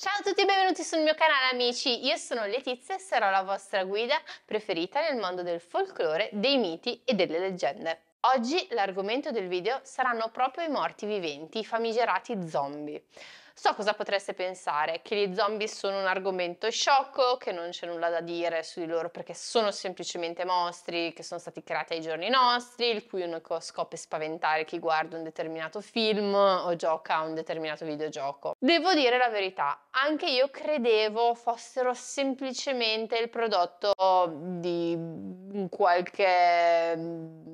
Ciao a tutti e benvenuti sul mio canale amici, io sono Letizia e sarò la vostra guida preferita nel mondo del folklore, dei miti e delle leggende. Oggi l'argomento del video saranno proprio i morti viventi, i famigerati zombie. So cosa potreste pensare, che gli zombie sono un argomento sciocco, che non c'è nulla da dire su di loro perché sono semplicemente mostri che sono stati creati ai giorni nostri, il cui unico scopo è spaventare chi guarda un determinato film o gioca a un determinato videogioco. Devo dire la verità, anche io credevo fossero semplicemente il prodotto di qualche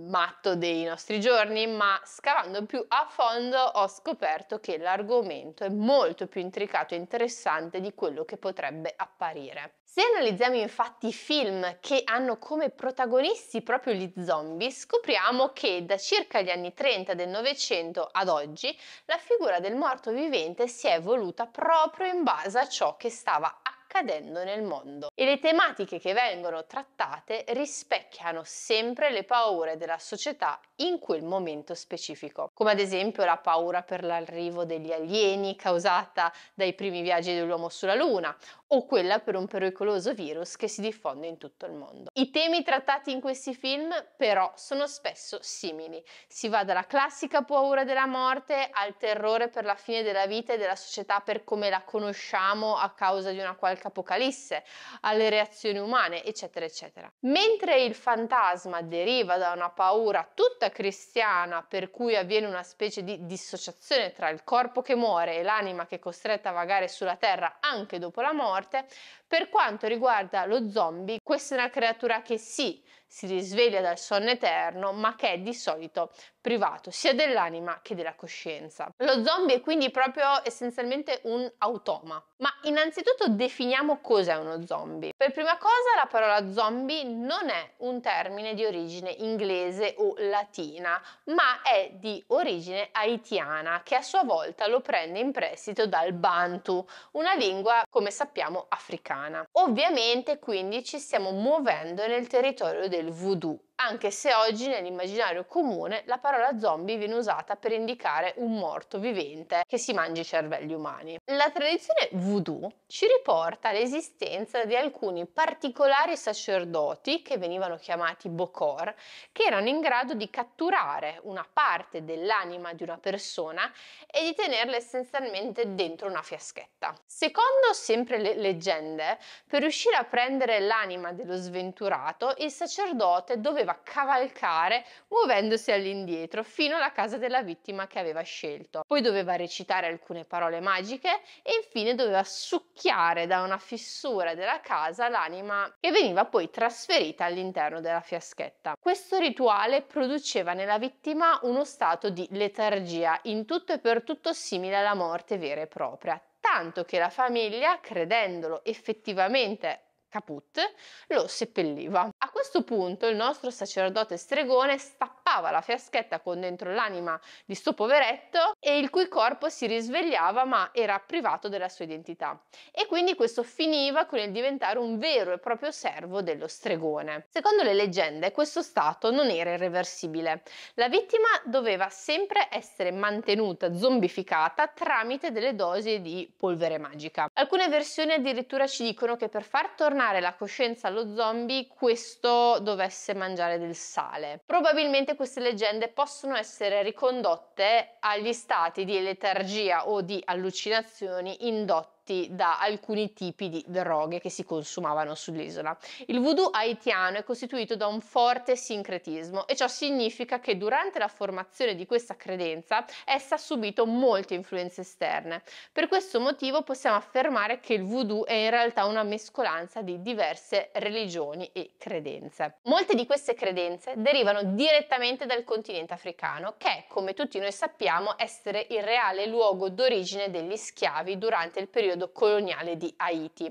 matto dei nostri giorni, ma scavando più a fondo ho scoperto che l'argomento è molto molto più intricato e interessante di quello che potrebbe apparire. Se analizziamo infatti i film che hanno come protagonisti proprio gli zombie, scopriamo che da circa gli anni 30 del Novecento ad oggi la figura del morto vivente si è evoluta proprio in base a ciò che stava accadendo nel mondo e le tematiche che vengono trattate rispecchiano sempre le paure della società in quel momento specifico, come ad esempio la paura per l'arrivo degli alieni causata dai primi viaggi dell'uomo sulla Luna o quella per un pericoloso virus che si diffonde in tutto il mondo. I temi trattati in questi film però sono spesso simili, si va dalla classica paura della morte al terrore per la fine della vita e della società per come la conosciamo a causa di una qualche Apocalisse, alle reazioni umane, eccetera, eccetera. Mentre il fantasma deriva da una paura tutta cristiana per cui avviene una specie di dissociazione tra il corpo che muore e l'anima che è costretta a vagare sulla terra anche dopo la morte, per quanto riguarda lo zombie, questa è una creatura che sì, si risveglia dal sonno eterno, ma che è di solito privato sia dell'anima che della coscienza. Lo zombie è quindi proprio essenzialmente un automa. Ma innanzitutto definiamo cos'è uno zombie. Per prima cosa la parola zombie non è un termine di origine inglese o latina, ma è di origine haitiana, che a sua volta lo prende in prestito dal bantu, una lingua come sappiamo africana. Ovviamente quindi ci stiamo muovendo nel territorio del Voodoo anche se oggi nell'immaginario comune la parola zombie viene usata per indicare un morto vivente che si mangi i cervelli umani. La tradizione voodoo ci riporta l'esistenza di alcuni particolari sacerdoti che venivano chiamati bokor, che erano in grado di catturare una parte dell'anima di una persona e di tenerla essenzialmente dentro una fiaschetta. Secondo sempre le leggende, per riuscire a prendere l'anima dello sventurato, il sacerdote doveva doveva cavalcare muovendosi all'indietro fino alla casa della vittima che aveva scelto. Poi doveva recitare alcune parole magiche e infine doveva succhiare da una fissura della casa l'anima che veniva poi trasferita all'interno della fiaschetta. Questo rituale produceva nella vittima uno stato di letargia in tutto e per tutto simile alla morte vera e propria, tanto che la famiglia, credendolo effettivamente caput, lo seppelliva questo punto il nostro sacerdote stregone sta strappava la fiaschetta con dentro l'anima di sto poveretto e il cui corpo si risvegliava ma era privato della sua identità. E quindi questo finiva con il diventare un vero e proprio servo dello stregone. Secondo le leggende questo stato non era irreversibile. La vittima doveva sempre essere mantenuta zombificata tramite delle dosi di polvere magica. Alcune versioni addirittura ci dicono che per far tornare la coscienza allo zombie questo dovesse mangiare del sale. Probabilmente Solitamente queste leggende possono essere ricondotte agli stati di letargia o di allucinazioni indotte prodotti da alcuni tipi di droghe che si consumavano sull'isola. Il voodoo haitiano è costituito da un forte sincretismo e ciò significa che durante la formazione di questa credenza essa ha subito molte influenze esterne. Per questo motivo possiamo affermare che il voodoo è in realtà una mescolanza di diverse religioni e credenze. Molte di queste credenze derivano direttamente dal continente africano che, come tutti noi sappiamo, essere il reale luogo d'origine degli schiavi durante il periodo periodo coloniale di Haiti.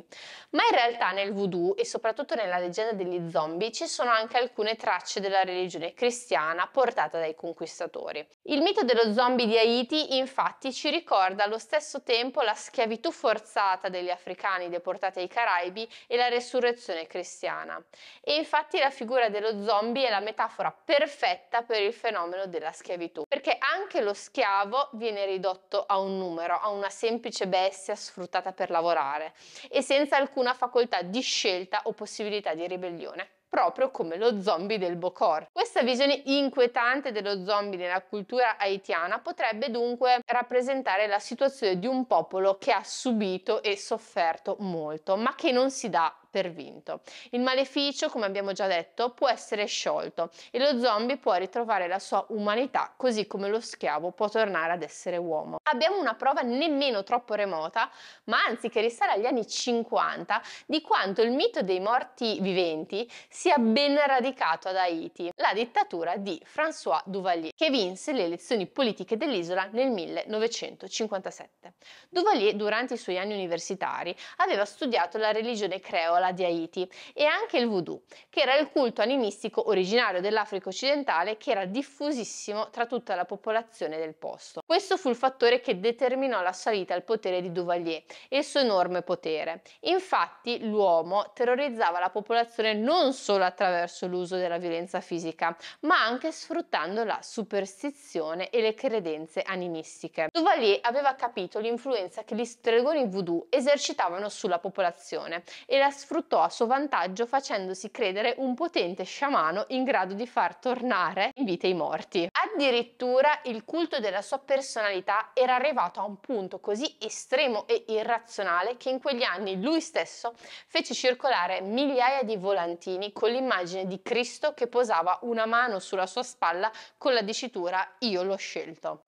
Ma in realtà nel voodoo e soprattutto nella leggenda degli zombie ci sono anche alcune tracce della religione cristiana portata dai conquistatori. Il mito dello zombie di Haiti infatti ci ricorda allo stesso tempo la schiavitù forzata degli africani deportati ai Caraibi e la resurrezione cristiana. E infatti la figura dello zombie è la metafora perfetta per il fenomeno della schiavitù, perché anche lo schiavo viene ridotto a un numero, a una semplice bestia sfruttata sfruttata per lavorare e senza alcuna facoltà di scelta o possibilità di ribellione proprio come lo zombie del Bokor. Questa visione inquietante dello zombie nella cultura haitiana potrebbe dunque rappresentare la situazione di un popolo che ha subito e sofferto molto, ma che non si dà per vinto. Il maleficio, come abbiamo già detto, può essere sciolto e lo zombie può ritrovare la sua umanità così come lo schiavo può tornare ad essere uomo. Abbiamo una prova nemmeno troppo remota, ma anzi che risale agli anni 50, di quanto il mito dei morti viventi sia ben radicato ad Haiti, la dittatura di François Duvalier, che vinse le elezioni politiche dell'isola nel 1957. Duvalier, durante i suoi anni universitari, aveva studiato la religione creola Isola di Haiti, e anche il voodoo, che era il culto animistico originario dell'Africa occidentale che era diffusissimo tra tutta la popolazione del posto. Questo fu il fattore che determinò la salita al potere di Duvalier e il suo enorme potere. Infatti l'uomo terrorizzava la popolazione non solo attraverso l'uso della violenza fisica, ma anche sfruttando la superstizione e le credenze animistiche. Duvalier aveva capito l'influenza che gli stregoni voodoo esercitavano sulla popolazione e la sfruttavano sfruttò a suo vantaggio facendosi credere un potente sciamano in grado di far tornare in vita i morti. Addirittura il culto della sua personalità era arrivato a un punto così estremo e irrazionale che in quegli anni lui stesso fece circolare migliaia di volantini con l'immagine di Cristo che posava una mano sulla sua spalla con la dicitura Io l'ho scelto.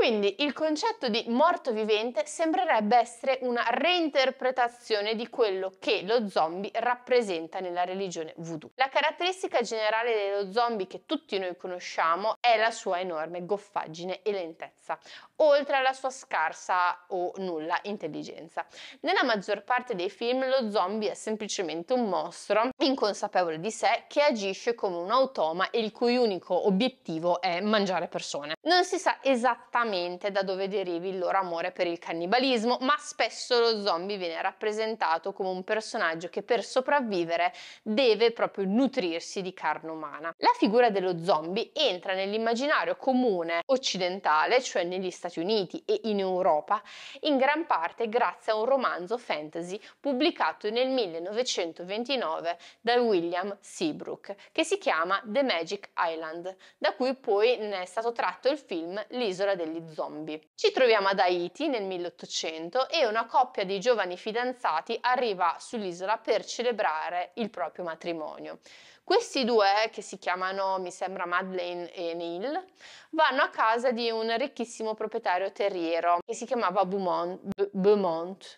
Quindi il concetto di morto vivente sembrerebbe essere una reinterpretazione di quello che lo zombie rappresenta nella religione voodoo. La caratteristica generale dello zombie che tutti noi conosciamo è la sua enorme goffaggine e lentezza, oltre alla sua scarsa o nulla intelligenza. Nella maggior parte dei film lo zombie è semplicemente un mostro inconsapevole di sé che agisce come un automa e il cui unico obiettivo è mangiare persone. Non si sa esattamente esattamente da dove derivi il loro amore per il cannibalismo, ma spesso lo zombie viene rappresentato come un personaggio che per sopravvivere deve proprio nutrirsi di carne umana. La figura dello zombie entra nell'immaginario comune occidentale, cioè negli Stati Uniti e in Europa, in gran parte grazie a un romanzo fantasy pubblicato nel 1929 da William Seabrook, che si chiama The Magic Island, da cui poi ne è stato tratto il film L'isola degli gli zombie. Ci troviamo ad Haiti nel 1800 e una coppia di giovani fidanzati arriva sull'isola per celebrare il proprio matrimonio. Questi due, che si chiamano, mi sembra, Madeleine e Neil, vanno a casa di un ricchissimo proprietario terriero che si chiamava Beaumont, Beaumont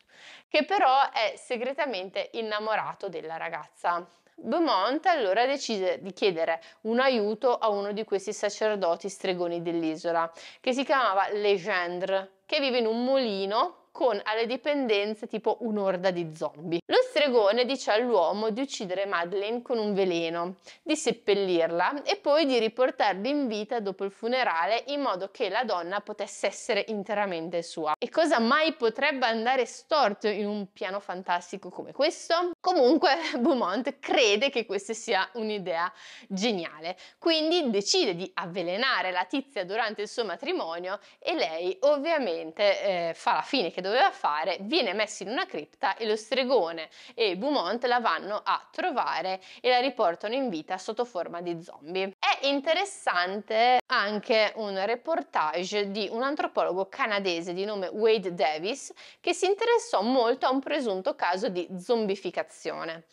che però è segretamente innamorato della ragazza. Beaumont allora decise di chiedere un aiuto a uno di questi sacerdoti stregoni dell'isola, che si chiamava Legendre, che vive in un molino con alle dipendenze tipo un'orda di zombie. Lo stregone dice all'uomo di uccidere Madeleine con un veleno, di seppellirla e poi di riportarla in vita dopo il funerale in modo che la donna potesse essere interamente sua. E cosa mai potrebbe andare storto in un piano fantastico come questo? Comunque Beaumont crede che questa sia un'idea geniale, quindi decide di avvelenare la tizia durante il suo matrimonio e lei ovviamente eh, fa la fine che doveva fare, viene messo in una cripta e lo stregone e Beaumont la vanno a trovare e la riportano in vita sotto forma di zombie. È interessante anche un reportage di un antropologo canadese di nome Wade Davis che si interessò molto a un presunto caso di zombificazione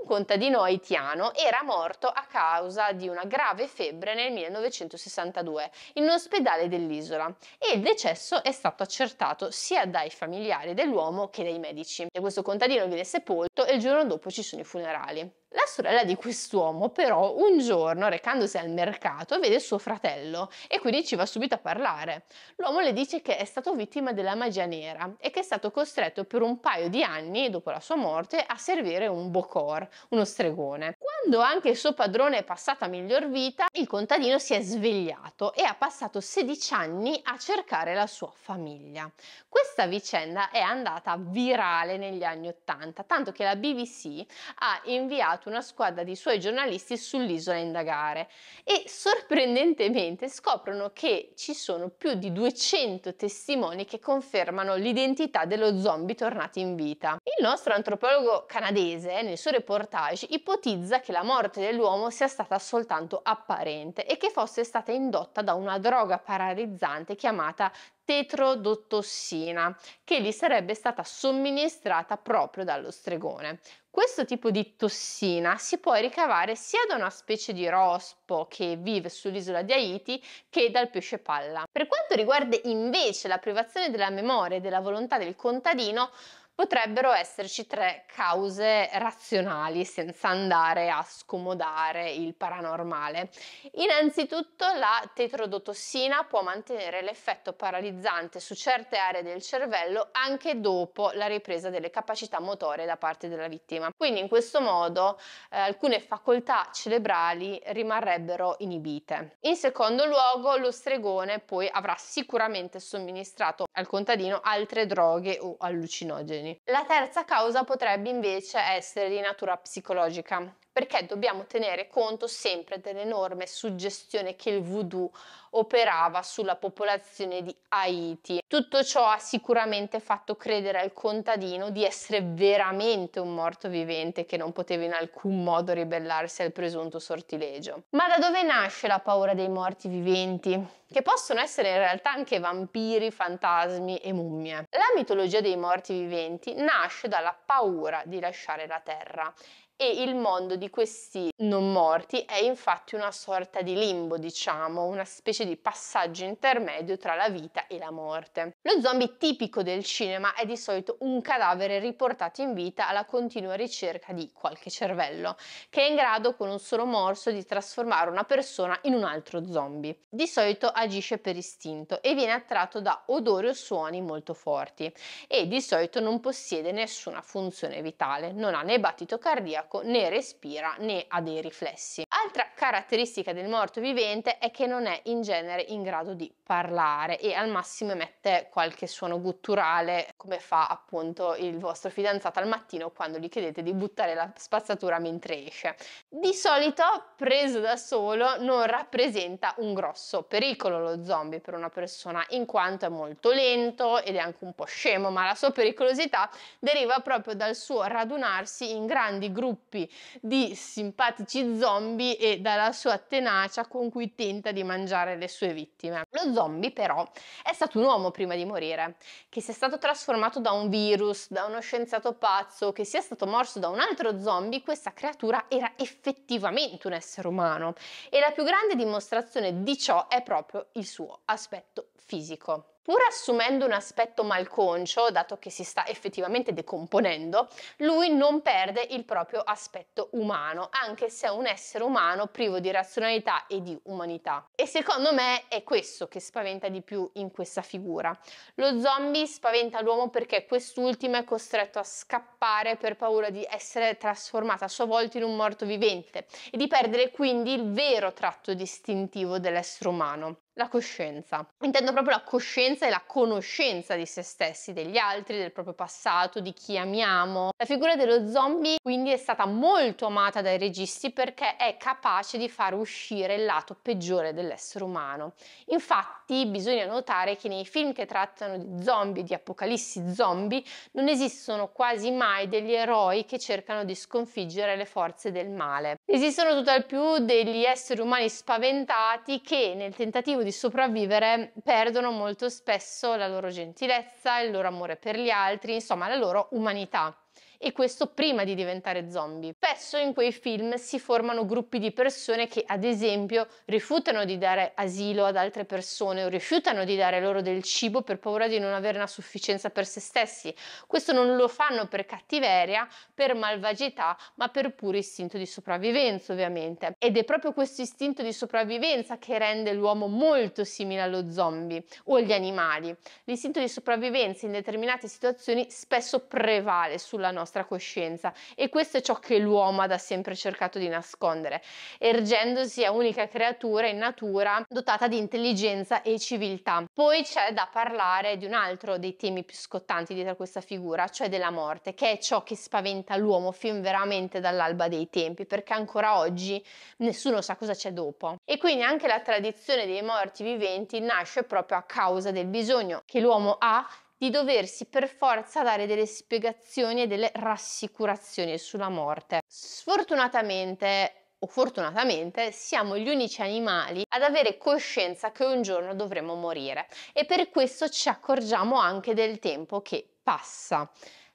un contadino haitiano era morto a causa di una grave febbre nel 1962 in un ospedale dell'isola e il decesso è stato accertato sia dai familiari dell'uomo che dai medici. E questo contadino viene sepolto e il giorno dopo ci sono i funerali. La sorella di quest'uomo però un giorno, recandosi al mercato, vede suo fratello e quindi ci va subito a parlare. L'uomo le dice che è stato vittima della magia nera e che è stato costretto per un paio di anni, dopo la sua morte, a servire un bokor, uno stregone. Quando quando anche il suo padrone è passato a miglior vita, il contadino si è svegliato e ha passato 16 anni a cercare la sua famiglia. Questa vicenda è andata virale negli anni 80, tanto che la BBC ha inviato una squadra di suoi giornalisti sull'isola a indagare e sorprendentemente scoprono che ci sono più di 200 testimoni che confermano l'identità dello zombie tornato in vita. Il nostro antropologo canadese nel suo reportage ipotizza che la la morte dell'uomo sia stata soltanto apparente e che fosse stata indotta da una droga paralizzante chiamata tetrodotossina, che gli sarebbe stata somministrata proprio dallo stregone. Questo tipo di tossina si può ricavare sia da una specie di rospo che vive sull'isola di Haiti che dal pesce palla. Per quanto riguarda invece la privazione della memoria e della volontà del contadino, potrebbero esserci tre cause razionali senza andare a scomodare il paranormale. Innanzitutto la tetrodotossina può mantenere l'effetto paralizzante su certe aree del cervello anche dopo la ripresa delle capacità motorie da parte della vittima. Quindi in questo modo eh, alcune facoltà cerebrali rimarrebbero inibite. In secondo luogo lo stregone poi avrà sicuramente somministrato al contadino altre droghe o allucinogeni. La terza causa potrebbe invece essere di natura psicologica, perché dobbiamo tenere conto sempre dell'enorme suggestione che il voodoo operava sulla popolazione di Haiti. Tutto ciò ha sicuramente fatto credere al contadino di essere veramente un morto vivente che non poteva in alcun modo ribellarsi al presunto sortilegio. Ma da dove nasce la paura dei morti viventi? Che possono essere in realtà anche vampiri, fantasmi e mummie. La mitologia dei morti viventi nasce dalla paura di lasciare la terra e il mondo di questi non morti è infatti una sorta di limbo, diciamo, una specie di passaggio intermedio tra la vita e la morte. Lo zombie tipico del cinema è di solito un cadavere riportato in vita alla continua ricerca di qualche cervello, che è in grado con un solo morso di trasformare una persona in un altro zombie. Di solito agisce per istinto e viene attratto da odori o suoni molto forti e di solito non possiede nessuna funzione vitale, non ha né battito cardiaco cardiaco né respira né ha dei riflessi. L'altra caratteristica del morto vivente è che non è in genere in grado di parlare e al massimo emette qualche suono gutturale come fa appunto il vostro fidanzato al mattino quando gli chiedete di buttare la spazzatura mentre esce. Di solito preso da solo non rappresenta un grosso pericolo lo zombie per una persona in quanto è molto lento ed è anche un po' scemo ma la sua pericolosità deriva proprio dal suo radunarsi in grandi gruppi di simpatici zombie e dalla sua tenacia con cui tenta di mangiare le sue vittime. Lo zombie però è stato un uomo prima di morire, che sia stato trasformato da un virus, da uno scienziato pazzo, che sia stato morso da un altro zombie, questa creatura era effettivamente un essere umano e la più grande dimostrazione di ciò è proprio il suo aspetto fisico. Pur assumendo un aspetto malconcio, dato che si sta effettivamente decomponendo, lui non perde il proprio aspetto umano, anche se è un essere umano privo di razionalità e di umanità. E secondo me è questo che spaventa di più in questa figura. Lo zombie spaventa l'uomo perché quest'ultimo è costretto a scappare per paura di essere trasformato a sua volta in un morto vivente e di perdere quindi il vero tratto distintivo dell'essere umano la coscienza. Intendo proprio la coscienza e la conoscenza di se stessi, degli altri, del proprio passato, di chi amiamo. La figura dello zombie quindi è stata molto amata dai registi perché è capace di far uscire il lato peggiore dell'essere umano. Infatti bisogna notare che nei film che trattano di zombie, di apocalissi zombie, non esistono quasi mai degli eroi che cercano di sconfiggere le forze del male. Esistono tutt'al più degli esseri umani spaventati che nel tentativo di sopravvivere perdono molto spesso la loro gentilezza, il loro amore per gli altri, insomma la loro umanità e questo prima di diventare zombie. Spesso in quei film si formano gruppi di persone che ad esempio rifiutano di dare asilo ad altre persone o rifiutano di dare loro del cibo per paura di non averne a sufficienza per se stessi. Questo non lo fanno per cattiveria, per malvagità, ma per puro istinto di sopravvivenza ovviamente. Ed è proprio questo istinto di sopravvivenza che rende l'uomo molto simile allo zombie o agli animali. L'istinto di sopravvivenza in determinate situazioni spesso prevale sulla nostra nostra coscienza e questo è ciò che l'uomo ha da sempre cercato di nascondere, ergendosi a unica creatura in natura dotata di intelligenza e civiltà. Poi c'è da parlare di un altro dei temi più scottanti dietro a questa figura, cioè della morte, che è ciò che spaventa l'uomo fin veramente dall'alba dei tempi, perché ancora oggi nessuno sa cosa c'è dopo. E quindi anche la tradizione dei morti viventi nasce proprio a causa del bisogno che l'uomo ha di doversi per forza dare delle spiegazioni e delle rassicurazioni sulla morte. Sfortunatamente o fortunatamente siamo gli unici animali ad avere coscienza che un giorno dovremo morire e per questo ci accorgiamo anche del tempo che passa.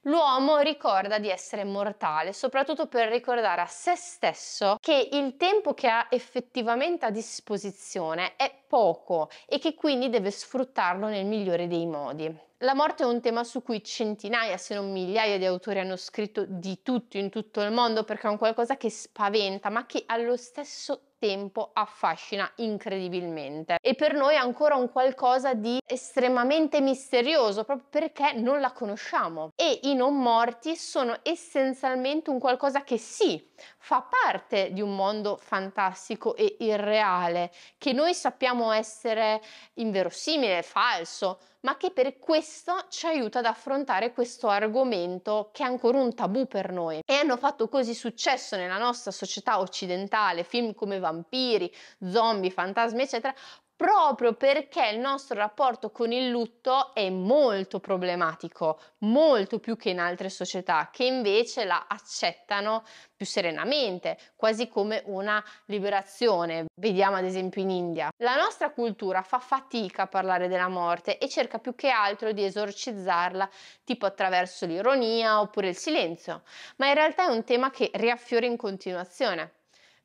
L'uomo ricorda di essere mortale, soprattutto per ricordare a se stesso che il tempo che ha effettivamente a disposizione è poco e che quindi deve sfruttarlo nel migliore dei modi. La morte è un tema su cui centinaia, se non migliaia di autori hanno scritto di tutto in tutto il mondo perché è un qualcosa che spaventa, ma che allo stesso tempo affascina incredibilmente e per noi è ancora un qualcosa di estremamente misterioso proprio perché non la conosciamo e i non morti sono essenzialmente un qualcosa che sì fa parte di un mondo fantastico e irreale che noi sappiamo essere inverosimile, falso, ma che per questo ci aiuta ad affrontare questo argomento che è ancora un tabù per noi. E hanno fatto così successo nella nostra società occidentale, film come vampiri, zombie, fantasmi, eccetera, proprio perché il nostro rapporto con il lutto è molto problematico, molto più che in altre società che invece la accettano più serenamente, quasi come una liberazione. Vediamo ad esempio in India. La nostra cultura fa fatica a parlare della morte e cerca più che altro di esorcizzarla tipo attraverso l'ironia oppure il silenzio, ma in realtà è un tema che riaffiora in continuazione.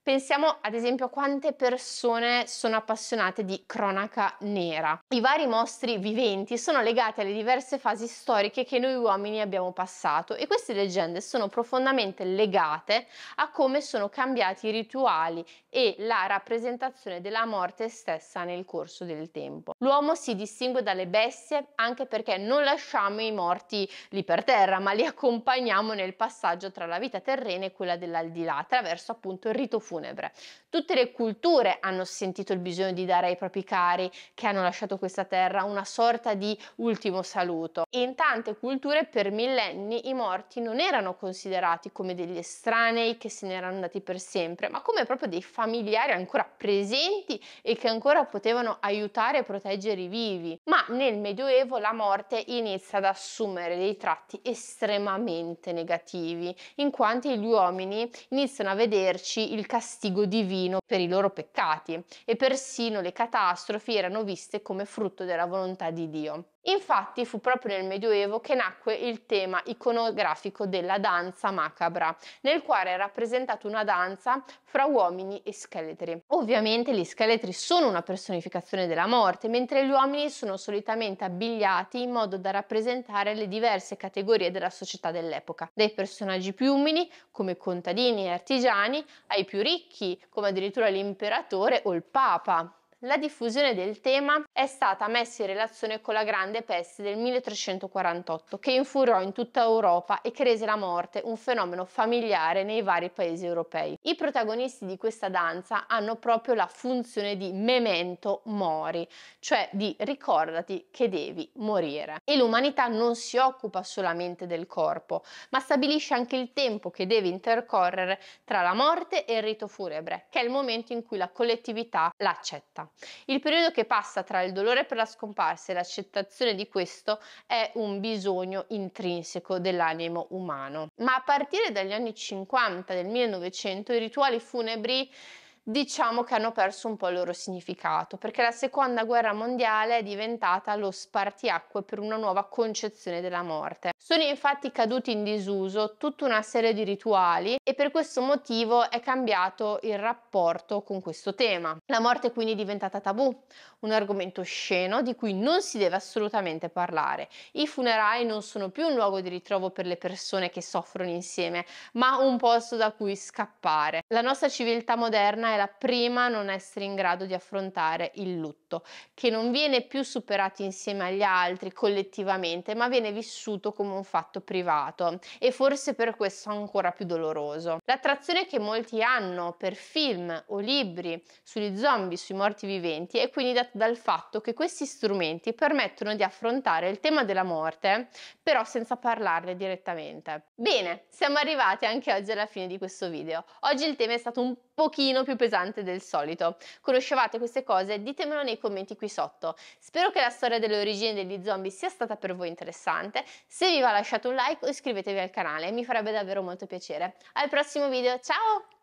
Pensiamo ad esempio a quante persone sono appassionate di cronaca nera. I vari mostri viventi sono legati alle diverse fasi storiche che noi uomini abbiamo passato e queste leggende sono profondamente legate a come sono cambiati i rituali e la rappresentazione della morte stessa nel corso del tempo. L'uomo si distingue dalle bestie anche perché non lasciamo i morti lì per terra, ma li accompagniamo nel passaggio tra la vita terrena e quella dell'aldilà attraverso appunto il rito funerale funebre. Tutte le culture hanno sentito il bisogno di dare ai propri cari che hanno lasciato questa terra una sorta di ultimo saluto. In tante culture per millenni i morti non erano considerati come degli estranei che se ne erano andati per sempre, ma come proprio dei familiari ancora presenti e che ancora potevano aiutare e proteggere i vivi. Ma nel Medioevo la morte inizia ad assumere dei tratti estremamente negativi, in quanto gli uomini iniziano a vederci il castello castigo divino per i loro peccati e persino le catastrofi erano viste come frutto della volontà di Dio. Infatti fu proprio nel Medioevo che nacque il tema iconografico della danza macabra, nel quale è rappresentata una danza fra uomini e scheletri. Ovviamente gli scheletri sono una personificazione della morte, mentre gli uomini sono solitamente abbigliati in modo da rappresentare le diverse categorie della società dell'epoca, dai personaggi più umili come contadini e artigiani ai più ricchi come addirittura l'imperatore o il papa. La diffusione del tema è stata messa in relazione con la grande peste del 1348 che infuriò in tutta Europa e che rese la morte un fenomeno familiare nei vari paesi europei. I protagonisti di questa danza hanno proprio la funzione di memento mori, cioè di ricordati che devi morire. E l'umanità non si occupa solamente del corpo, ma stabilisce anche il tempo che deve intercorrere tra la morte e il rito funebre, che è il momento in cui la collettività l'accetta. Il periodo che passa tra il dolore per la scomparsa e l'accettazione di questo è un bisogno intrinseco dell'animo umano. Ma a partire dagli anni 50 del 1900 i rituali funebri diciamo che hanno perso un po' il loro significato, perché la seconda guerra mondiale è diventata lo spartiacque per una nuova concezione della morte. Sono infatti caduti in disuso tutta una serie di rituali e per questo motivo è cambiato il rapporto con questo tema. La morte quindi è diventata tabù, un argomento osceno di cui non si deve assolutamente parlare. I funerali non sono più un luogo di ritrovo per le persone che soffrono insieme, ma un posto da cui scappare. La nostra civiltà moderna è la prima a non essere in grado di affrontare il lutto, che non viene più superato insieme agli altri collettivamente, ma viene vissuto come un fatto privato e forse per questo ancora più doloroso. L'attrazione che molti hanno per film o libri sugli zombie, sui morti viventi, è quindi data dal fatto che questi strumenti permettono di affrontare il tema della morte, però senza parlarne direttamente. Bene, siamo arrivati anche oggi alla fine di questo video. Oggi il tema è stato un pochino più pesante pesante del solito. Conoscevate queste cose? Ditemelo nei commenti qui sotto. Spero che la storia delle origini degli zombie sia stata per voi interessante. Se vi va lasciate un like o iscrivetevi al canale, mi farebbe davvero molto piacere. Al prossimo video, ciao!